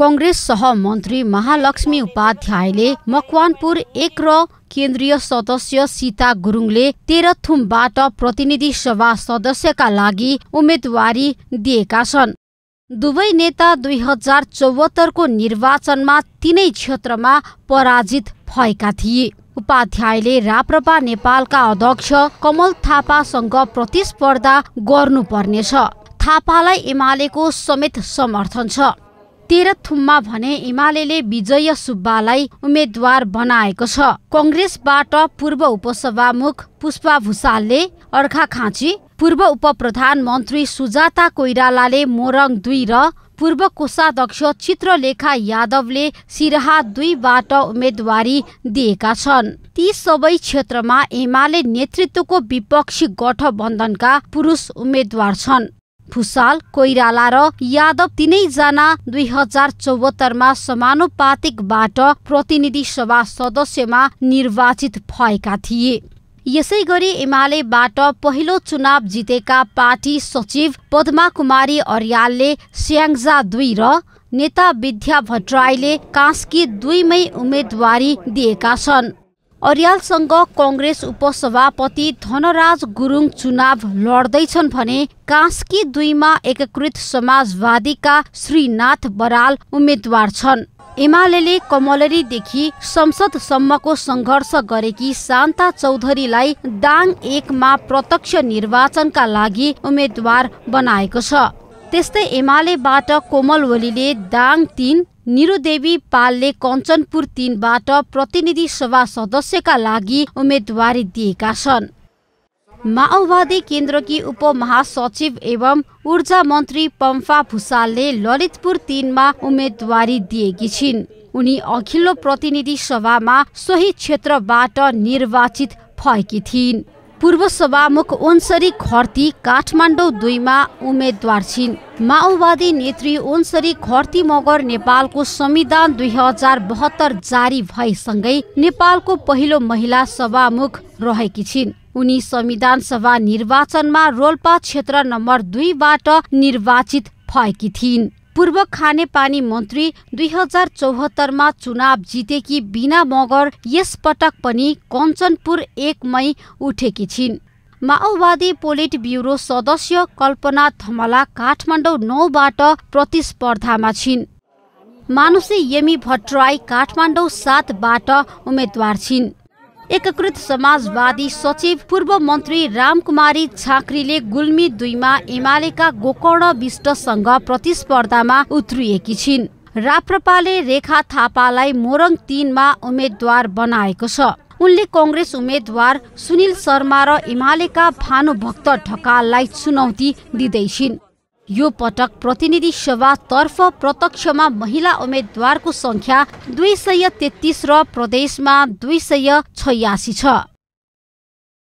कङ्ग्रेस सहमन्त्री महालक्ष्मी उपाध्यायले मकवानपुर एक र केन्द्रीय सदस्य सीता गुरुङले तेह्रथुमबाट प्रतिनिधि सभा सदस्यका लागि उम्मेदवारी दिएका छन् दुवै नेता दुई हजार चौहत्तरको निर्वाचनमा तिनै क्षेत्रमा पराजित भएका थिए उपाध्यायले राप्रपा नेपालका अध्यक्ष कमल थापासँग प्रतिस्पर्धा गर्नुपर्नेछ थापालाई एमालेको समेत समर्थन छ तेह्रथुममा भने एमाले विजय सुब्बालाई उम्मेद्वार बनाएको छ कङ्ग्रेसबाट पूर्व उपसभामुख पुष्पा भूषालले खाँची पूर्व उप प्रधानमन्त्री सुजाता कोइरालाले मोरङ दुई र पूर्व कोषाध्यक्ष चित्रलेखा यादवले सिराहा दुईबाट उम्मेद्वारी दिएका छन् ती सबै क्षेत्रमा एमाले नेतृत्वको विपक्षी गठबन्धनका पुरुष उम्मेद्वार छन् भुसाल कोइराला र यादव तिनैजना दुई हजार चौहत्तरमा समानुपातिकबाट प्रतिनिधि सभा सदस्यमा निर्वाचित भएका थिए यसै गरी एमालेबाट पहिलो चुनाव जितेका पार्टी सचिव पद्मा कुमारी अर्यालले स्याङ्जा दुई र नेता विद्या भट्टराईले कास्की दुईमै उम्मेदवारी दिएका छन् अर्यालसँग कङ्ग्रेस उपसभापति धनराज गुरुङ चुनाव लड्दैछन् भने कास्की दुईमा एकीकृत समाजवादीका श्रीनाथ बराल उम्मेद्वार छन् एमाले कमलरीदेखि संसदसम्मको सङ्घर्ष गरेकी शान्ता चौधरीलाई दाङ एकमा प्रत्यक्ष निर्वाचनका लागि उम्मेद्वार बनाएको छ त्यस्तै एमालेबाट कोमल ओलीले दाङ तिन निरुदेवी पालले कञ्चनपुर तिनबाट प्रतिनिधि सभा सदस्यका लागि उम्मेदवारी दिएका छन् माओवादी केन्द्रकी उपमहासचिव एवं ऊर्जा मन्त्री पम्फा भुसालले ललितपुर तिनमा उम्मेदवारी दिएकी छिन् उनी अघिल्लो प्रतिनिधि सभामा सोही क्षेत्रबाट निर्वाचित भएकी थिइन् पूर्व सभामुख ओन्सरी खर्ती काठमाडौँ दुईमा उम्मेद्वार छिन् माओवादी नेत्री ओन्सरी खर्ती मगर नेपालको संविधान दुई हजार बहत्तर जारी भएसँगै नेपालको पहिलो महिला सभामुख रहेकी छिन् उनी संविधान सभा निर्वाचनमा रोल्पा क्षेत्र नम्बर दुईबाट निर्वाचित भएकी थिइन् पूर्व खानेपानी मन्त्री दुई हजार चौहत्तरमा चुनाव जितेकी बिना मगर यस पटक पनि कञ्चनपुर एकमै उठेकी छिन् माओवादी पोलिट ब्युरो सदस्य कल्पना थमला काठमाडौँ नौबाट प्रतिस्पर्धामा छिन् मानुषी यमी भट्टराई काठमाडौँ सातबाट उम्मेद्वार छिन् एकीकृत समाजवादी सचिव पूर्व मन्त्री रामकुमारी छाक्रीले गुल्मी दुईमा एमालेका गोकर्ण विष्टसँग प्रतिस्पर्धामा उत्रिएकी छिन् राप्रपाले रेखा थापालाई मोरङ तिनमा उम्मेद्वार बनाएको छ उनले कङ्ग्रेस उम्मेद्वार सुनिल शर्मा र एमालेका भानुभक्त ढकाललाई चुनौती दिँदैछिन् यो पटक प्रतिनिधि सभातर्फ प्रत्यक्षमा महिला उम्मेद्वारको संख्या दुई सय तेत्तिस र प्रदेशमा दुई सय छयासी छ